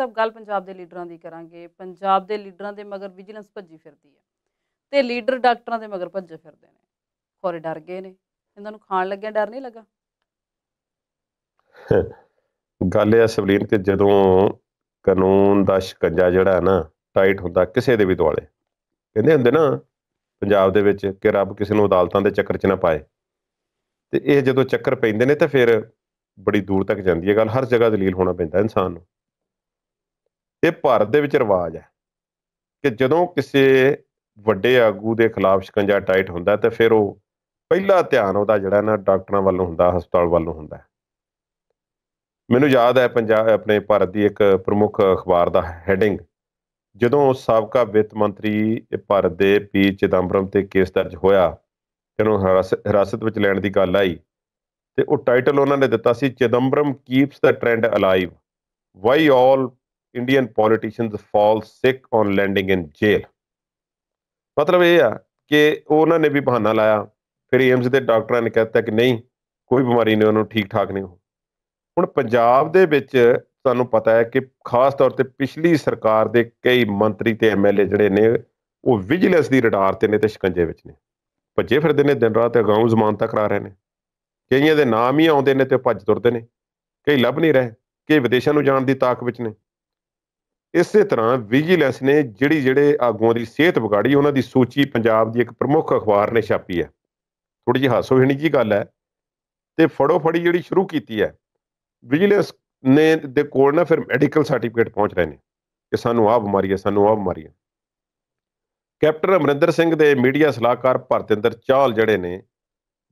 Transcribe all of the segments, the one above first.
ਸਭ ਗੱਲ ਪੰਜਾਬ ਦੇ ਲੀਡਰਾਂ ਦੀ ਕਰਾਂਗੇ ਪੰਜਾਬ ਦੇ ਲੀਡਰਾਂ ਦੇ ਮਗਰ ਵਿਜੀਲੈਂਸ ਭੱਜੀ ਫਿਰਦੀ ਹੈ ਤੇ ਲੀਡਰ ਡਾਕਟਰਾਂ ਦੇ ਮਗਰ ਭੱਜੇ ਫਿਰਦੇ ਨੇ ਖੋਰੇ ਡਰ ਗਏ ਨੇ ਇਹਨਾਂ ਨੂੰ ਖਾਣ ਲੱਗਿਆ ਡਰ ਨਹੀਂ ਲੱਗਾ ਗੱਲ ਇਹ ਸਵਲੀਨ ਕਿ ਜਦੋਂ ਕਾਨੂੰਨ ਦਾ ਸ਼ਿਕੰਜਾ ਜਿਹੜਾ ਹੈ ਨਾ ਟਾਈਟ ਹੁੰਦਾ ਕਿਸੇ ਦੇ ਵੀ ਦੁਆਲੇ ਕਹਿੰਦੇ ਹੁੰਦੇ ਨਾ ਪੰਜਾਬ ਦੇ ਵਿੱਚ ਕਿ ਰੱਬ ਕਿਸੇ ਨੂੰ ਅਦਾਲਤਾਂ ਦੇ ਚੱਕਰ 'ਚ ਨਾ ਪਾਏ ਤੇ ਇਹ ਜਦੋਂ ਚੱਕਰ ਪੈਂਦੇ ਨੇ ਤਾਂ ਫਿਰ ਬੜੀ ਦੂਰ ਤੱਕ ਜਾਂਦੀ ਹੈ ਗੱਲ ਹਰ ਜਗ੍ਹਾ ਦਲੀਲ ਹੋਣਾ ਪੈਂਦਾ ਇਨਸਾਨ ਨੂੰ ਇਹ ਭਾਰਤ ਦੇ ਵਿੱਚ ਰਿਵਾਜ ਹੈ ਕਿ ਜਦੋਂ ਕਿਸੇ ਵੱਡੇ ਆਗੂ ਦੇ ਖਿਲਾਫ ਸ਼ਿਕੰਜਾ ਟਾਈਟ ਹੁੰਦਾ ਤੇ ਫਿਰ ਉਹ ਪਹਿਲਾ ਧਿਆਨ ਉਹਦਾ ਜਿਹੜਾ ਨਾ ਡਾਕਟਰਾਂ ਵੱਲੋਂ ਹੁੰਦਾ ਹਸਪਤਾਲ ਵੱਲੋਂ ਹੁੰਦਾ ਮੈਨੂੰ ਯਾਦ ਹੈ ਪੰਜਾਬ ਆਪਣੇ ਭਾਰਤ ਦੀ ਇੱਕ ਪ੍ਰਮੁੱਖ ਅਖਬਾਰ ਦਾ ਹੈਡਿੰਗ ਜਦੋਂ ਸਾਬਕਾ ਵਿੱਤ ਮੰਤਰੀ ਭਾਰਤ ਦੇ ਪੀ ਚਿਦੰਬਰਮ ਤੇ ਕੇਸ ਦਰਜ ਹੋਇਆ ਜਦੋਂ ਹਿਰਾਸਤ ਵਿੱਚ ਲੈਣ ਦੀ ਗੱਲ ਆਈ ਤੇ ਉਹ ਟਾਈਟਲ ਉਹਨਾਂ ਨੇ ਦਿੱਤਾ ਸੀ Chidambaram keeps the trend alive why all Indian politicians fall sick on landing in jail ਮਤਲਬ ਇਹ ਆ ਕਿ ਉਹਨਾਂ ਨੇ ਵੀ ਬਹਾਨਾ ਲਾਇਆ ਫਿਰ ਏਮਸ ਦੇ ਡਾਕਟਰਾਂ ਨੇ ਕਹਿਤਾ ਕਿ ਨਹੀਂ ਕੋਈ ਬਿਮਾਰੀ ਨਹੀਂ ਉਹਨੂੰ ਠੀਕ ਠਾਕ ਨਹੀਂ ਹੋ ਹੁਣ ਪੰਜਾਬ ਦੇ ਵਿੱਚ ਤੁਹਾਨੂੰ ਪਤਾ ਹੈ ਕਿ ਖਾਸ ਤੌਰ ਤੇ ਪਿਛਲੀ ਸਰਕਾਰ ਦੇ ਕਈ ਮੰਤਰੀ ਤੇ ਐਮਐਲਏ ਜਿਹੜੇ ਨੇ ਉਹ ਵਿਜੀਲੈਂਸ ਦੀ ਰਡਾਰ ਤੇ ਨੇ ਤੇ ਸ਼ਿਕੰਜੇ ਵਿੱਚ ਨੇ ਭੱਜੇ ਫਿਰਦੇ ਨੇ ਦਿਨ ਰਾਤ ਅਗਾਉਂ ਜ਼ਮਾਨਤਾਂ ਕਰਾ ਰਹੇ ਨੇ ਕਈਆਂ ਦੇ ਨਾਮ ਹੀ ਆਉਂਦੇ ਨੇ ਤੇ ਭੱਜ ਤੁਰਦੇ ਨੇ ਕਈ ਲੱਭ ਨਹੀਂ ਰਹੇ ਕਿ ਵਿਦੇਸ਼ਾਂ ਨੂੰ ਜਾਣ ਦੀ ਤਾਕ ਵਿੱਚ ਨੇ ਇਸੇ ਤਰ੍ਹਾਂ ਵਿਜੀਲੈਂਸ ਨੇ ਜਿਹੜੀ ਜਿਹੜੇ ਆਗੂਆਂ ਦੀ ਸਿਹਤ ਵਿਗਾੜੀ ਉਹਨਾਂ ਦੀ ਸੂਚੀ ਪੰਜਾਬ ਦੀ ਇੱਕ ਪ੍ਰਮੁੱਖ ਅਖਬਾਰ ਨੇ ਛਾਪੀ ਹੈ ਥੋੜੀ ਜਿਹੀ ਹਾਸੋਹੀਣੀ ਜੀ ਗੱਲ ਹੈ ਤੇ ਫੜੋ ਫੜੀ ਜਿਹੜੀ ਸ਼ੁਰੂ ਕੀਤੀ ਹੈ ਵਿਜੀਲੈਂਸ ਨੇ ਦੇ ਕੋਲ ਨਾ ਫਿਰ ਮੈਡੀਕਲ ਸਰਟੀਫਿਕੇਟ ਪਹੁੰਚ ਰਹੇ ਨੇ ਕਿ ਸਾਨੂੰ ਆਹ ਬਿਮਾਰੀ ਹੈ ਸਾਨੂੰ ਆਹ ਬਿਮਾਰੀ ਹੈ ਕੈਪਟਨ ਅਮਰਿੰਦਰ ਸਿੰਘ ਦੇ ਮੀਡੀਆ ਸਲਾਹਕਾਰ ਭਰਤਿੰਦਰ ਚਾਹਲ ਜਿਹੜੇ ਨੇ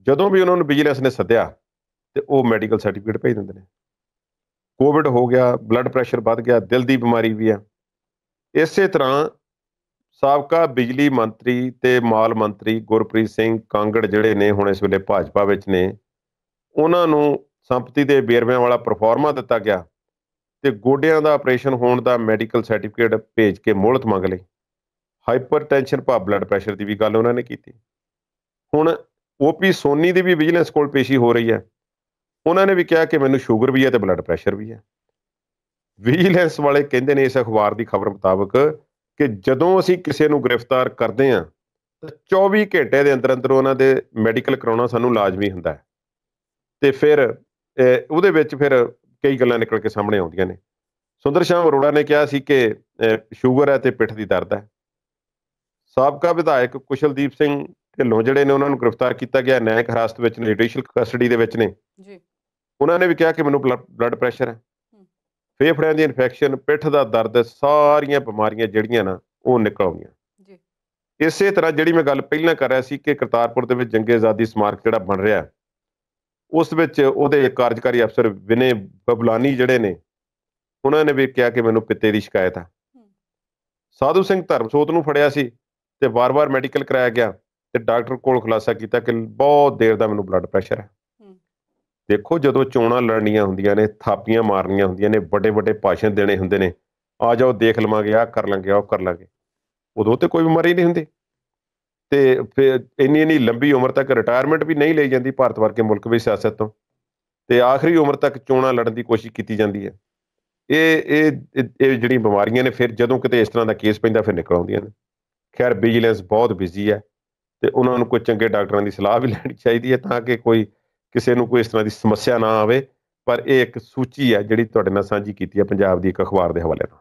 ਜਦੋਂ ਵੀ ਉਹਨਾਂ ਨੂੰ ਵਿਜੀਲੈਂਸ ਨੇ ਸੱਦਿਆ ਤੇ ਉਹ ਮੈਡੀਕਲ ਸਰਟੀਫਿਕੇਟ ਭੇਜ ਦਿੰਦੇ ਨੇ ਕੋਵਿਡ ਹੋ ਗਿਆ ਬਲੱਡ ਪ੍ਰੈਸ਼ਰ ਵੱਧ ਗਿਆ ਦਿਲ ਦੀ ਬਿਮਾਰੀ ਵੀ ਆ ਇਸੇ ਤਰ੍ਹਾਂ ਸਾਬਕਾ ਬਿਜਲੀ ਮੰਤਰੀ ਤੇ ਮਾਲ ਮੰਤਰੀ ਗੁਰਪ੍ਰੀਤ ਸਿੰਘ ਕਾਂਗੜ ਜਿਹੜੇ ਨੇ ਹੁਣ ਇਸ ਵੇਲੇ ਭਾਜਪਾ ਵਿੱਚ ਨੇ ਉਹਨਾਂ ਨੂੰ ਸੰਪਤੀ ਦੇ ਬੇਰਵਿਆਂ ਵਾਲਾ ਪਰਫਾਰਮਾ ਦਿੱਤਾ ਗਿਆ ਤੇ ਗੋਡਿਆਂ ਦਾ ਆਪਰੇਸ਼ਨ ਹੋਣ ਦਾ ਮੈਡੀਕਲ ਸਰਟੀਫਿਕੇਟ ਭੇਜ ਕੇ ਮੋਹਲਤ ਮੰਗ ਲਈ ਹਾਈਪਰਟੈਂਸ਼ਨ ਭਾ ਬਲੱਡ ਪ੍ਰੈਸ਼ਰ ਦੀ ਵੀ ਗੱਲ ਉਹਨਾਂ ਨੇ ਕੀਤੀ ਹੁਣ ਓਪੀ ਸੋਨੀ ਦੀ ਵੀ ਵਿਜੀਲੈਂਸ ਕੋਲ ਪੇਸ਼ੀ ਹੋ ਰਹੀ ਹੈ ਉਹਨਾਂ ਨੇ ਵੀ ਕਿਹਾ ਕਿ ਮੈਨੂੰ ਸ਼ੂਗਰ ਵੀ ਹੈ ਤੇ ਬਲੱਡ ਪ੍ਰੈਸ਼ਰ ਵੀ ਹੈ ਵਿਜੀਲੈਂਸ ਵਾਲੇ ਕਹਿੰਦੇ ਨੇ ਇਸ ਅਖਬਾਰ ਦੀ ਖਬਰ ਮੁਤਾਬਕ ਕਿ ਜਦੋਂ ਅਸੀਂ ਕਿਸੇ ਨੂੰ ਗ੍ਰਿਫਤਾਰ ਕਰਦੇ ਹਾਂ ਤਾਂ 24 ਘੰਟੇ ਦੇ ਅੰਦਰ ਅੰਦਰ ਉਹਨਾਂ ਦੇ ਮੈਡੀਕਲ ਕਰਾਉਣਾ ਸਾਨੂੰ ਲਾਜ਼ਮੀ ਹੁੰਦਾ ਹੈ ਤੇ ਫਿਰ ਉਹਦੇ ਵਿੱਚ ਫਿਰ ਕਈ ਗੱਲਾਂ ਨਿਕਲ ਕੇ ਸਾਹਮਣੇ ਆਉਂਦੀਆਂ ਨੇ ਸੁੰਦਰ ਸ਼ਾਮ ਅਰੋੜਾ ਨੇ ਕਿਹਾ ਸੀ ਕਿ ਸ਼ੂਗਰ ਹੈ ਤੇ ਪਿੱਠ ਦੀ ਦਰਦ ਹੈ ਸਾਬਕਾ ਵਿਧਾਇਕ ਕੁਸ਼ਲਦੀਪ ਸਿੰਘ ਢਿੱਲੋਂ ਜਿਹੜੇ ਨੇ ਉਹਨਾਂ ਨੂੰ ਗ੍ਰਿਫਤਾਰ ਕੀਤਾ ਗਿਆ ਨੈਕ ਹਰਾਸਤ ਵਿੱਚ ਨੇ ਜੁਡੀਸ਼ੀਅਲ ਕਸਟਡੀ ਦੇ ਵਿੱਚ ਨੇ ਜੀ ਉਹਨਾਂ ਨੇ ਵੀ ਕਿਹਾ ਕਿ ਮੈਨੂੰ ਬਲੱਡ ਪ੍ਰੈਸ਼ਰ ਹੈ ਫੇਫੜਿਆਂ ਦੀ ਇਨਫੈਕਸ਼ਨ ਪਿੱਠ ਦਾ ਦਰਦ ਸਾਰੀਆਂ ਬਿਮਾਰੀਆਂ ਜਿਹੜੀਆਂ ਨਾ ਉਹ ਨਿਕਲ ਆਉਂਦੀਆਂ ਜੀ ਇਸੇ ਤਰ੍ਹਾਂ ਜਿਹੜੀ ਮੈਂ ਗੱਲ ਪਹਿਲਾਂ ਕਰ ਰਿਹਾ ਸੀ ਕਿ ਕਰਤਾਰਪੁਰ ਦੇ ਵਿੱਚ ਜੰਗੇ ਆਜ਼ਾਦੀ ਸਮਾਰਕ ਜਿਹੜਾ ਬਣ ਰਿਹਾ ਉਸ ਵਿੱਚ ਉਹਦੇ ਕਾਰਜਕਾਰੀ ਅਫਸਰ ਵਿਨੇ ਬਬਲਾਨੀ ਜਿਹੜੇ ਨੇ ਉਹਨਾਂ ਨੇ ਵੀ ਕਿਹਾ ਕਿ ਮੈਨੂੰ ਪਿੱਤੇ ਦੀ ਸ਼ਿਕਾਇਤ ਆ ਸਾਧੂ ਸਿੰਘ ਧਰਮਸੋਤ ਨੂੰ ਫੜਿਆ ਸੀ ਤੇ ਵਾਰ-ਵਾਰ ਮੈਡੀਕਲ ਕਰਾਇਆ ਗਿਆ ਤੇ ਡਾਕਟਰ ਕੋਲ ਖੁਲਾਸਾ ਕੀਤਾ ਕਿ ਬਹੁਤ ਦੇਰ ਦਾ ਮੈਨੂੰ ਬਲੱਡ ਪ੍ਰੈਸ਼ਰ ਹੈ ਦੇਖੋ ਜਦੋਂ ਚੋਣਾਂ ਲੜਨੀਆਂ ਹੁੰਦੀਆਂ ਨੇ ਥਾਪੀਆਂ ਮਾਰਨੀਆਂ ਹੁੰਦੀਆਂ ਨੇ ਵੱਡੇ ਵੱਡੇ ਭਾਸ਼ਣ ਦੇਣੇ ਹੁੰਦੇ ਨੇ ਆ ਜਾਓ ਦੇਖ ਲਵਾਂਗੇ ਆ ਕਰ ਲਾਂਗੇ ਉਹ ਕਰ ਲਾਂਗੇ ਉਦੋਂ ਤੇ ਕੋਈ ਬਿਮਾਰੀ ਨਹੀਂ ਹੁੰਦੀ ਤੇ ਫਿਰ ਇੰਨੀ ਇੰਨੀ ਲੰਬੀ ਉਮਰ ਤੱਕ ਰਿਟਾਇਰਮੈਂਟ ਵੀ ਨਹੀਂ ਲਈ ਜਾਂਦੀ ਭਾਰਤ ਵਰਗੇ ਮੁਲਕ ਵਿੱਚ ਸਿਆਸਤ ਤੋਂ ਤੇ ਆਖਰੀ ਉਮਰ ਤੱਕ ਚੋਣਾਂ ਲੜਨ ਦੀ ਕੋਸ਼ਿਸ਼ ਕੀਤੀ ਜਾਂਦੀ ਹੈ ਇਹ ਇਹ ਇਹ ਜਿਹੜੀ ਬਿਮਾਰੀਆਂ ਨੇ ਫਿਰ ਜਦੋਂ ਕਿਤੇ ਇਸ ਤਰ੍ਹਾਂ ਦਾ ਕੇਸ ਪੈਂਦਾ ਫਿਰ ਨਿਕਲ ਆਉਂਦੀਆਂ ਨੇ ਖੈਰ ਵਿਜੀਲੈਂਸ ਬਹੁਤ ਬਿਜ਼ੀ ਹੈ ਤੇ ਉਹਨਾਂ ਨੂੰ ਕੋਈ ਚੰਗੇ ਡਾਕਟਰਾਂ ਦੀ ਸਲਾਹ ਵੀ ਲੈਣੀ ਚਾਹੀਦੀ ਹੈ ਤਾਂ ਕਿ ਕੋਈ ਕਿਸੇ ਨੂੰ ਕੋਈ ਇਸ ਤਰ੍ਹਾਂ ਦੀ ਸਮੱਸਿਆ ਨਾ ਆਵੇ ਪਰ ਇਹ ਇੱਕ ਸੂਚੀ ਹੈ ਜਿਹੜੀ ਤੁਹਾਡੇ ਨਾਲ ਸਾਂਝੀ ਕੀਤੀ ਹੈ ਪੰਜਾਬ ਦੀ ਇੱਕ ਅਖਬਾਰ ਦੇ ਹਵਾਲੇ ਨਾਲ